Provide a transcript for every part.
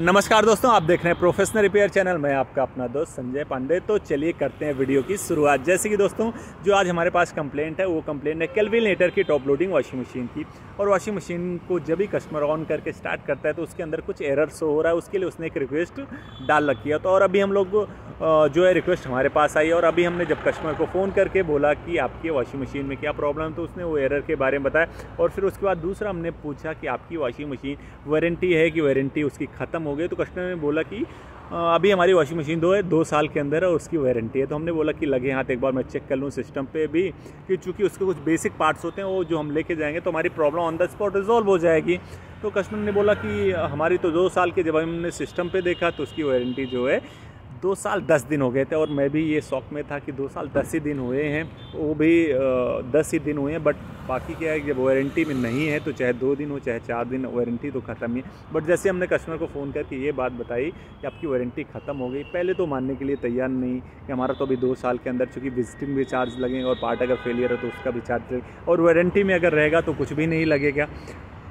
नमस्कार दोस्तों आप देख रहे हैं प्रोफेशनल रिपेयर चैनल मैं आपका अपना दोस्त संजय पांडे तो चलिए करते हैं वीडियो की शुरुआत जैसे कि दोस्तों जो आज हमारे पास कंप्लेंट है वो कंप्लेंट है कैलविनेटर की टॉप लोडिंग वॉशिंग मशीन की और वॉशिंग मशीन को जब भी कस्टमर ऑन करके स्टार्ट करता है तो उसके अंदर कुछ एरर शो हो रहा है उसके लिए उसने एक रिक्वेस्ट डाल रखी है तो और अभी हम लोग जो है रिक्वेस्ट हमारे पास आई और अभी हमने जब कस्टमर को फ़ोन करके बोला कि आपकी वॉशिंग मशीन में क्या प्रॉब्लम तो उसने वो एरर के बारे में बताया और फिर उसके बाद दूसरा हमने पूछा कि आपकी वॉशिंग मशीन वारंटी है कि वारंटी उसकी ख़त्म हो गई तो कस्टमर ने बोला कि अभी हमारी वॉशिंग मशीन दो है दो साल के अंदर है और उसकी वारंटी है तो हमने बोला कि लगे हाथ एक बार मैं चेक कर लूँ सिस्टम पे भी कि चूँकि उसके कुछ बेसिक पार्ट्स होते हैं वो जो हम लेके जाएंगे तो हमारी problem on the spot resolve हो जाएगी तो कस्टमर ने बोला कि हमारी तो दो साल के जब हमने सिस्टम पे देखा तो उसकी वारंटी जो है दो साल दस दिन हो गए थे और मैं भी ये शौक में था कि दो साल दस ही दिन हुए हैं वो भी दस ही दिन हुए हैं बट बाकी क्या है जब वारंटी में नहीं है तो चाहे दो दिन हो चाहे चार दिन वारंटी तो ख़त्म ही है बट जैसे हमने कस्टमर को फ़ोन करके ये बात बताई कि आपकी वारंटी ख़त्म हो गई पहले तो मानने के लिए तैयार नहीं कि हमारा तो अभी दो साल के अंदर चूँकि विजिटिंग भी चार्ज लगे और पार्ट अगर फेलियर है तो उसका भी चार्ज लगे और वारंटी में अगर रहेगा तो कुछ भी नहीं लगेगा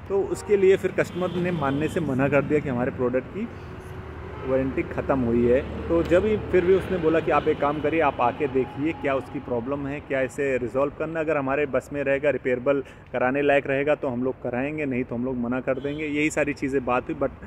तो उसके लिए फिर कस्टमर ने मानने से मना कर दिया कि हमारे प्रोडक्ट की वारंटी ख़त्म हुई है तो जब ही फिर भी उसने बोला कि आप एक काम करिए आप आके देखिए क्या उसकी प्रॉब्लम है क्या इसे रिजॉल्व करना अगर हमारे बस में रहेगा रिपेयरबल कराने लायक रहेगा तो हम लोग कराएंगे नहीं तो हम लोग मना कर देंगे यही सारी चीज़ें बात हुई बट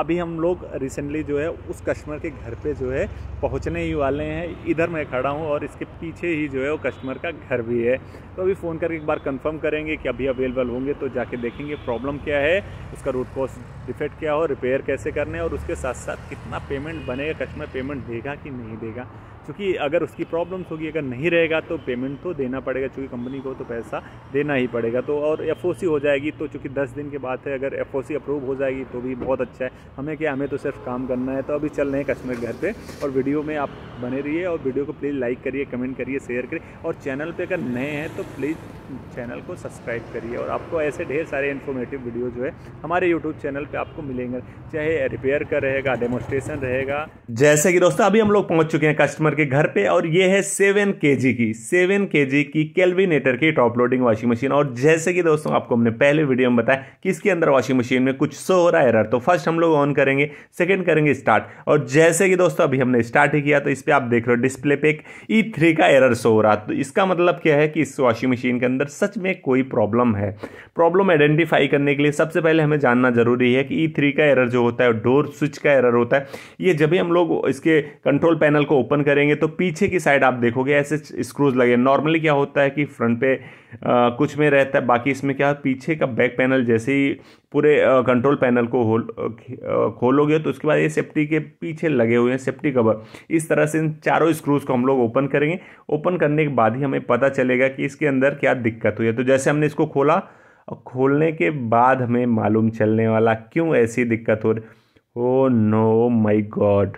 अभी हम लोग रिसेंटली जो है उस कस्टमर के घर पर जो है पहुँचने ही वाले हैं इधर मैं खड़ा हूँ और इसके पीछे ही जो है वो कस्टमर का घर भी है तो अभी फ़ोन करके एक बार कन्फर्म करेंगे कि अभी अवेलेबल होंगे तो जाके देखेंगे प्रॉब्लम क्या है उसका रूट कॉज डिफेक्ट क्या हो रिपेयर कैसे करने और उसके साथ साथ साथ कितना पेमेंट बनेगा कस्टमर पेमेंट देगा कि नहीं देगा क्योंकि अगर उसकी प्रॉब्लम्स होगी अगर नहीं रहेगा तो पेमेंट तो देना पड़ेगा चूँकि कंपनी को तो पैसा देना ही पड़ेगा तो और एफ हो जाएगी तो चूँकि दस दिन के बाद है अगर एफ अप्रूव हो जाएगी तो भी बहुत अच्छा है हमें क्या हमें तो सिर्फ काम करना है तो अभी चल रहे हैं कस्टमर घर पर और वीडियो में आप बने रहिए और वीडियो को प्लीज़ लाइक करिए कमेंट करिए शेयर करिए और चैनल पर अगर नए हैं तो प्लीज़ चैनल को सब्सक्राइब करिए और आपको ऐसे ढेर सारे इन्फॉर्मेटिव वीडियो जो है हमारे यूट्यूब चैनल पर आपको मिलेंगे चाहे रिपेयर का रहेगा डेमोस्ट्रेशन रहेगा जैसे कि दोस्तों अभी हम लोग पहुंच चुके हैं कस्टमर के घर पे और ये है सेवन के की सेवन के की कैलविनेटर की टॉप लोडिंग वॉशिंग मशीन और जैसे कि दोस्तों आपको हमने पहले वीडियो में बताया कि इसके अंदर वॉशिंग मशीन में कुछ सो हो रहा है एरर तो फर्स्ट हम लोग ऑन करेंगे सेकेंड करेंगे स्टार्ट और जैसे कि दोस्तों अभी हमने स्टार्ट ही किया तो इस पर आप देख रहे हो डिस्प्ले पे एक ई e का एरर सो हो रहा तो इसका मतलब क्या है कि इस वॉशिंग मशीन के अंदर सच में कोई प्रॉब्लम है प्रॉब्लम आइडेंटिफाई करने के लिए सबसे पहले हमें जानना जरूरी है कि ई e का एरर जो होता है डोर स्विच का एरर होता है ये जब भी हम लोग इसके कंट्रोल पैनल को ओपन करेंगे तो पीछे की साइड आप देखोगे ऐसे स्क्रूज लगे नॉर्मली क्या होता है कि फ्रंट पे आ, कुछ में रहता है बाकी इसमें क्या पीछे का बैक पैनल जैसे ही पूरे कंट्रोल पैनल को होल खोलोगे तो उसके बाद ये सेफ्टी के पीछे लगे हुए हैं सेफ्टी कवर इस तरह से इन चारों स्क्रूज को हम लोग ओपन करेंगे ओपन करने के बाद ही हमें पता चलेगा कि इसके अंदर क्या दिक्कत हुई है तो जैसे हमने इसको खोला खोलने के बाद हमें मालूम चलने वाला क्यों ऐसी दिक्कत हो रही ओ नो माय गॉड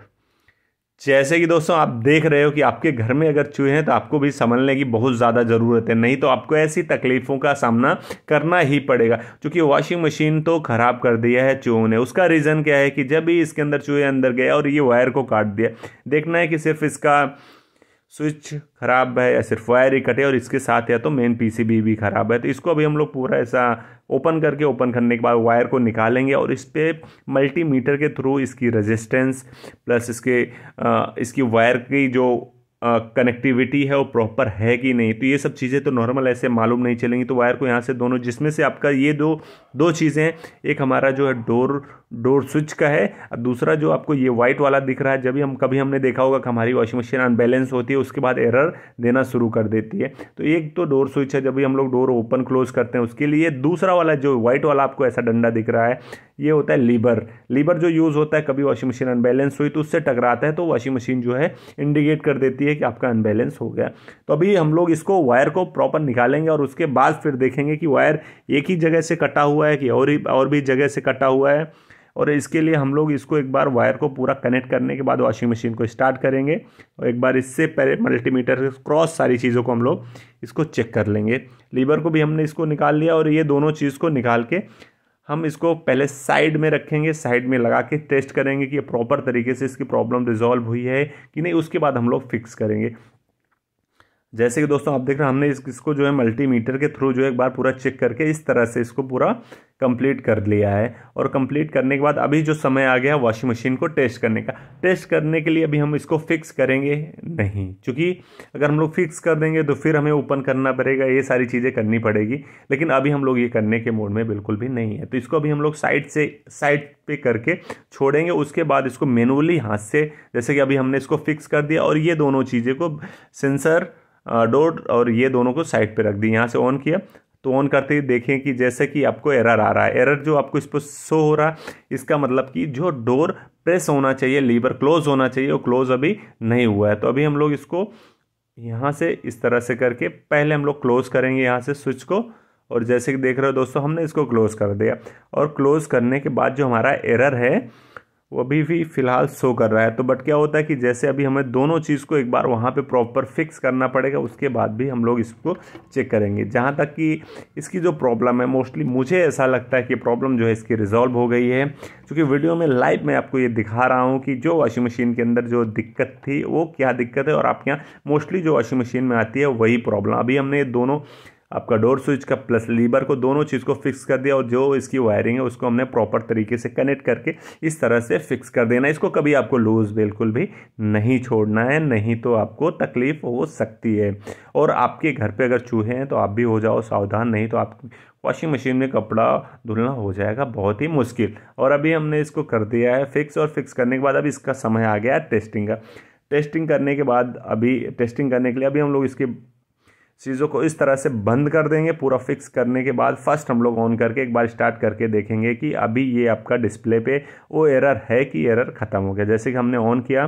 जैसे कि दोस्तों आप देख रहे हो कि आपके घर में अगर चूहे हैं तो आपको भी संभलने की बहुत ज़्यादा ज़रूरत है नहीं तो आपको ऐसी तकलीफ़ों का सामना करना ही पड़ेगा क्योंकि वॉशिंग मशीन तो ख़राब कर दिया है चूहों ने उसका रीज़न क्या है कि जब भी इसके अंदर चूहे अंदर गए और ये वायर को काट दिया देखना है कि सिर्फ इसका स्विच खराब है या सिर्फ वायर ही कटे और इसके साथ या तो मेन पीसीबी भी खराब है तो इसको अभी हम लोग पूरा ऐसा ओपन करके ओपन करने के बाद वायर को निकालेंगे और इस पर मल्टीमीटर के थ्रू इसकी रेजिस्टेंस प्लस इसके आ, इसकी वायर की जो कनेक्टिविटी uh, है वो प्रॉपर है कि नहीं तो ये सब चीज़ें तो नॉर्मल ऐसे मालूम नहीं चलेंगी तो वायर को यहाँ से दोनों जिसमें से आपका ये दो दो चीज़ें एक हमारा जो है डोर डोर स्विच का है और दूसरा जो आपको ये व्हाइट वाला दिख रहा है जब भी हम कभी हमने देखा होगा कि हमारी वॉशिंग मशीन अनबैलेंस होती है उसके बाद एरर देना शुरू कर देती है तो एक तो डोर स्विच है जब भी हम लोग डोर ओपन क्लोज करते हैं उसके लिए दूसरा वाला जो व्हाइट वाला आपको ऐसा डंडा दिख रहा है ये होता है लीबर लीबर जो यूज़ होता है कभी वॉशिंग मशीन अनबैलेंस हुई तो उससे टकराता है तो वॉशिंग मशीन जो है इंडिकेट कर देती है कि आपका अनबैलेंस हो गया तो अभी हम लोग इसको वायर को प्रॉपर निकालेंगे और उसके बाद फिर देखेंगे कि वायर एक ही जगह से कटा हुआ है कि और ही और भी जगह से कटा हुआ है और इसके लिए हम लोग इसको एक बार वायर को पूरा कनेक्ट करने के बाद वॉशिंग मशीन को स्टार्ट करेंगे और एक बार इससे पहले मल्टीमीटर क्रॉस सारी चीज़ों को हम लोग इसको चेक कर लेंगे लीवर को भी हमने इसको निकाल लिया और ये दोनों चीज़ को निकाल के हम इसको पहले साइड में रखेंगे साइड में लगा के टेस्ट करेंगे कि ये प्रॉपर तरीके से इसकी प्रॉब्लम रिजॉल्व हुई है कि नहीं उसके बाद हम लोग फिक्स करेंगे जैसे कि दोस्तों आप देख रहे हैं हमने इस, इसको जो है मल्टीमीटर के थ्रू जो है एक बार पूरा चेक करके इस तरह से इसको पूरा कंप्लीट कर लिया है और कंप्लीट करने के बाद अभी जो समय आ गया वॉशिंग मशीन को टेस्ट करने का टेस्ट करने के लिए अभी हम इसको फिक्स करेंगे नहीं क्योंकि अगर हम लोग फिक्स कर देंगे तो फिर हमें ओपन करना पड़ेगा ये सारी चीज़ें करनी पड़ेगी लेकिन अभी हम लोग ये करने के मोड में बिल्कुल भी नहीं है तो इसको अभी हम लोग साइड से साइड पे करके छोड़ेंगे उसके बाद इसको मैनुअली हाथ से जैसे कि अभी हमने इसको फिक्स कर दिया और ये दोनों चीज़ें को सेंसर डोर और ये दोनों को साइड पे रख दी यहाँ से ऑन किया तो ऑन करते ही देखें कि जैसे कि आपको एरर आ रहा है एरर जो आपको इस पर शो हो रहा है इसका मतलब कि जो डोर प्रेस होना चाहिए लीवर क्लोज होना चाहिए वो क्लोज अभी नहीं हुआ है तो अभी हम लोग इसको यहाँ से इस तरह से करके पहले हम लोग क्लोज करेंगे यहाँ से स्विच को और जैसे कि देख रहे हो दोस्तों हमने इसको क्लोज कर दिया और क्लोज करने के बाद जो हमारा एरर है वो अभी भी फ़िलहाल शो कर रहा है तो बट क्या होता है कि जैसे अभी हमें दोनों चीज़ को एक बार वहाँ पे प्रॉपर फिक्स करना पड़ेगा उसके बाद भी हम लोग इसको चेक करेंगे जहाँ तक कि इसकी जो प्रॉब्लम है मोस्टली मुझे ऐसा लगता है कि प्रॉब्लम जो है इसकी रिजॉल्व हो गई है क्योंकि वीडियो में लाइव मैं आपको ये दिखा रहा हूँ कि जो वॉशिंग मशीन के अंदर जो दिक्कत थी वो क्या दिक्कत है और आपके यहाँ मोस्टली जो वॉशिंग मशीन में आती है वही प्रॉब्लम अभी हमने दोनों आपका डोर स्विच का प्लस लीबर को दोनों चीज़ को फिक्स कर दिया और जो इसकी वायरिंग है उसको हमने प्रॉपर तरीके से कनेक्ट करके इस तरह से फिक्स कर देना इसको कभी आपको लूज़ बिल्कुल भी नहीं छोड़ना है नहीं तो आपको तकलीफ़ हो सकती है और आपके घर पे अगर चूहे हैं तो आप भी हो जाओ सावधान नहीं तो आप वॉशिंग मशीन में कपड़ा धुलना हो जाएगा बहुत ही मुश्किल और अभी हमने इसको कर दिया है फिक्स और फिक्स करने के बाद अभी इसका समय आ गया है टेस्टिंग का टेस्टिंग करने के बाद अभी टेस्टिंग करने के लिए अभी हम लोग इसके चीज़ों को इस तरह से बंद कर देंगे पूरा फिक्स करने के बाद फर्स्ट हम लोग ऑन करके एक बार स्टार्ट करके देखेंगे कि अभी ये आपका डिस्प्ले पे वो एरर है कि एरर ख़त्म हो गया जैसे कि हमने ऑन किया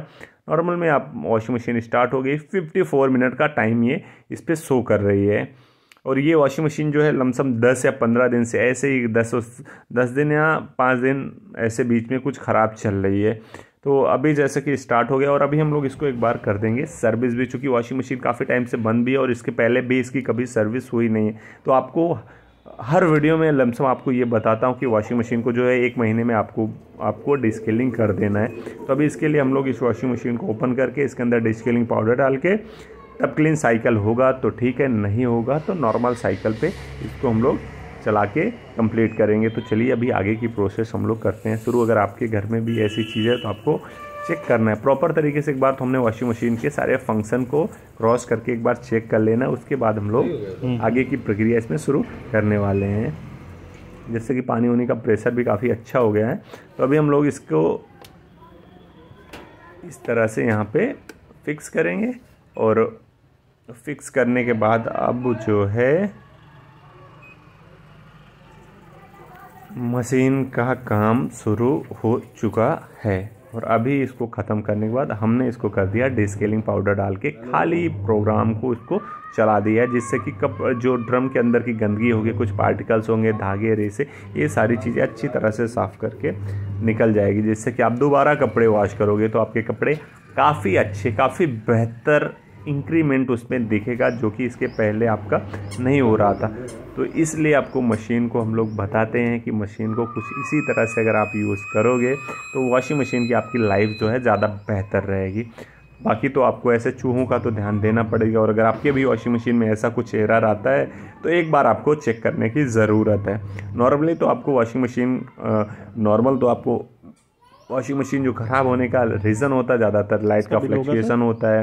नॉर्मल में आप वॉशिंग मशीन स्टार्ट हो गई 54 मिनट का टाइम ये इस पर शो कर रही है और ये वॉशिंग मशीन जो है लमसम दस या पंद्रह दिन से ऐसे ही दस दस दिन या पाँच दिन ऐसे बीच में कुछ ख़राब चल रही है तो अभी जैसे कि स्टार्ट हो गया और अभी हम लोग इसको एक बार कर देंगे सर्विस भी चूँकि वॉशिंग मशीन काफ़ी टाइम से बंद भी है और इसके पहले भी इसकी कभी सर्विस हुई नहीं है तो आपको हर वीडियो में लमसम आपको ये बताता हूँ कि वॉशिंग मशीन को जो है एक महीने में आपको आपको डिस्केलिंग कर देना है तो अभी इसके लिए हम लोग इस वॉशिंग मशीन को ओपन करके इसके अंदर डिस्केलिंग पाउडर डाल के तब क्लीन साइकिल होगा तो ठीक है नहीं होगा तो नॉर्मल साइकिल पे इसको हम लोग चला के कम्प्लीट करेंगे तो चलिए अभी आगे की प्रोसेस हम लोग करते हैं शुरू अगर आपके घर में भी ऐसी चीज़ है तो आपको चेक करना है प्रॉपर तरीके से एक बार तो हमने वॉशिंग मशीन के सारे फंक्शन को क्रॉस करके एक बार चेक कर लेना उसके बाद हम लोग आगे की प्रक्रिया इसमें शुरू करने वाले हैं जैसे कि पानी होने का प्रेशर भी काफ़ी अच्छा हो गया है तो अभी हम लोग इसको इस तरह से यहाँ पे फिक्स करेंगे और फिक्स करने के बाद अब जो है मशीन का काम शुरू हो चुका है और अभी इसको ख़त्म करने के बाद हमने इसको कर दिया डिस्केलिंग पाउडर डाल के खाली प्रोग्राम को इसको चला दिया जिससे कि कप जो ड्रम के अंदर की गंदगी होगी कुछ पार्टिकल्स होंगे धागे रेसे ये सारी चीज़ें अच्छी तरह से साफ़ करके निकल जाएगी जिससे कि आप दोबारा कपड़े वॉश करोगे तो आपके कपड़े काफ़ी अच्छे काफ़ी बेहतर इंक्रीमेंट उसमें दिखेगा जो कि इसके पहले आपका नहीं हो रहा था तो इसलिए आपको मशीन को हम लोग बताते हैं कि मशीन को कुछ इसी तरह से अगर आप यूज़ करोगे तो वॉशिंग मशीन की आपकी लाइफ जो है ज़्यादा बेहतर रहेगी बाकी तो आपको ऐसे चूहों का तो ध्यान देना पड़ेगा और अगर आपके भी वॉशिंग मशीन में ऐसा कुछ एरर आता है तो एक बार आपको चेक करने की ज़रूरत है नॉर्मली तो आपको वॉशिंग मशीन नॉर्मल तो आपको वॉशिंग मशीन जो ख़राब होने का रीज़न होता है ज़्यादातर लाइट का फ्लक्चुएशन होता है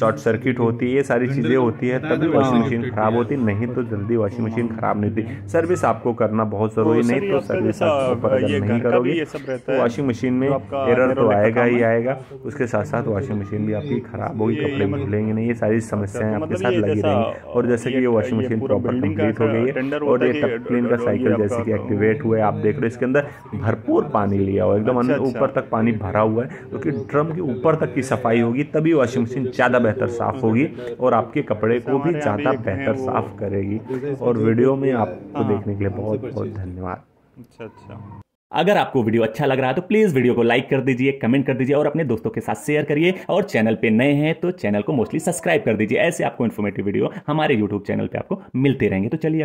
शॉर्ट सर्किट होती है ये सारी चीज़ें होती है तभी वॉशिंग मशीन ख़राब होती नहीं तो जल्दी वॉशिंग मशीन ख़राब नहीं होती सर्विस आपको करना बहुत तो ज़रूरी नहीं तो सर्विस नहीं करोगे वॉशिंग मशीन तो में एरर तो, तो आएगा ही आएगा उसके साथ साथ वॉशिंग मशीन भी आपकी ख़राब होगी कपड़े भी मतलब नहीं ये सारी समस्याएं मतलब आपके साथ लगी रहेंगी और जैसे कि ये वॉशिंग मशीन प्रॉपर कम्प्लीट हो गई है और ये टप क्लीन का साइकिल जैसे कि एक्टिवेट हुआ है आप देख रहे हो इसके अंदर भरपूर पानी लिया हुआ एकदम ऊपर अच्छा, अच्छा। ऊपर तक पानी भरा हुआ है क्योंकि तो ड्रम के ऊपर तक की सफाई होगी तभी वॉशिंग मशीन ज़्यादा बेहतर साफ़ होगी और आपके कपड़े को भी ज़्यादा बेहतर साफ़ करेगी तो और वीडियो में हाँ, आपको देखने के लिए बहुत बहुत धन्यवाद अच्छा अच्छा अगर आपको वीडियो अच्छा लग रहा है तो प्लीज़ वीडियो को लाइक कर दीजिए कमेंट कर दीजिए और अपने दोस्तों के साथ शेयर करिए और चैनल पे नए हैं तो चैनल को मोस्टली सब्सक्राइब कर दीजिए ऐसे आपको इन्फॉर्मेटिव वीडियो हमारे यूट्यूब चैनल पे आपको मिलते रहेंगे तो चलिए